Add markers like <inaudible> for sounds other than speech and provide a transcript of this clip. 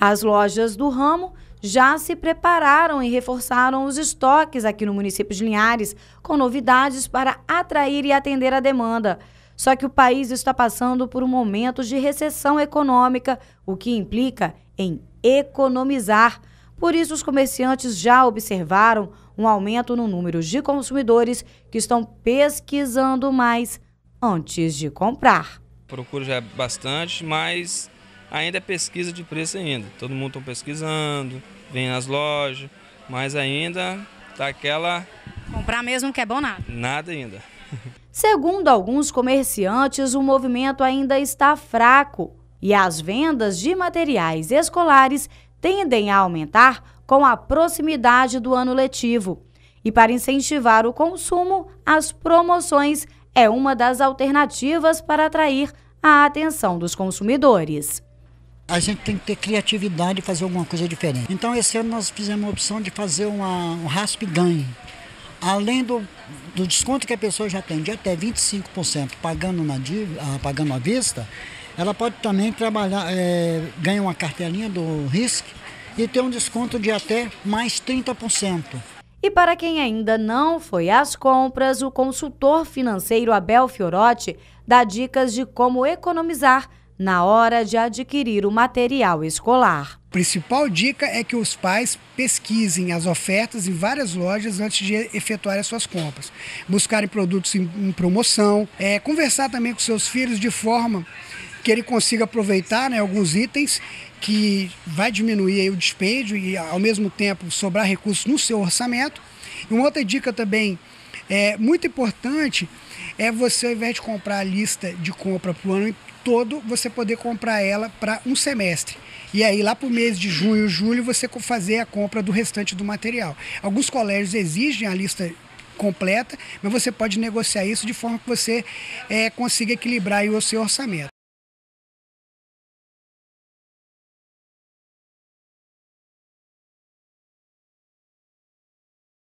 As lojas do ramo já se prepararam e reforçaram os estoques aqui no município de Linhares, com novidades para atrair e atender a demanda. Só que o país está passando por um momento de recessão econômica, o que implica em economizar. Por isso, os comerciantes já observaram um aumento no número de consumidores que estão pesquisando mais antes de comprar. Procuro já bastante, mas ainda é pesquisa de preço ainda. Todo mundo está pesquisando, vem nas lojas, mas ainda está aquela... Comprar mesmo que é bom nada. Nada ainda. <laughs> Segundo alguns comerciantes, o movimento ainda está fraco e as vendas de materiais escolares tendem a aumentar com a proximidade do ano letivo. E para incentivar o consumo, as promoções é uma das alternativas para atrair a atenção dos consumidores a gente tem que ter criatividade e fazer alguma coisa diferente. Então, esse ano nós fizemos a opção de fazer uma, um rasp ganhe. Além do, do desconto que a pessoa já tem de até 25% pagando, na, ah, pagando à vista, ela pode também trabalhar, é, ganhar uma cartelinha do RISC e ter um desconto de até mais 30%. E para quem ainda não foi às compras, o consultor financeiro Abel Fiorotti dá dicas de como economizar na hora de adquirir o material escolar. A principal dica é que os pais pesquisem as ofertas em várias lojas antes de efetuar as suas compras, buscarem produtos em, promoção, é, conversar também com seus filhos de forma que ele consiga aproveitar né, alguns itens que vai diminuir o despêndio e ao mesmo tempo sobrar recursos no seu orçamento. E uma outra dica também é muito importante é você, ao invés de comprar a lista de compra para o ano todo, você poder comprar ela para um semestre. E aí, lá para o mês de junho, julho, você fazer a compra do restante do material. Alguns colégios exigem a lista completa, mas você pode negociar isso de forma que você é, consiga equilibrar o seu orçamento.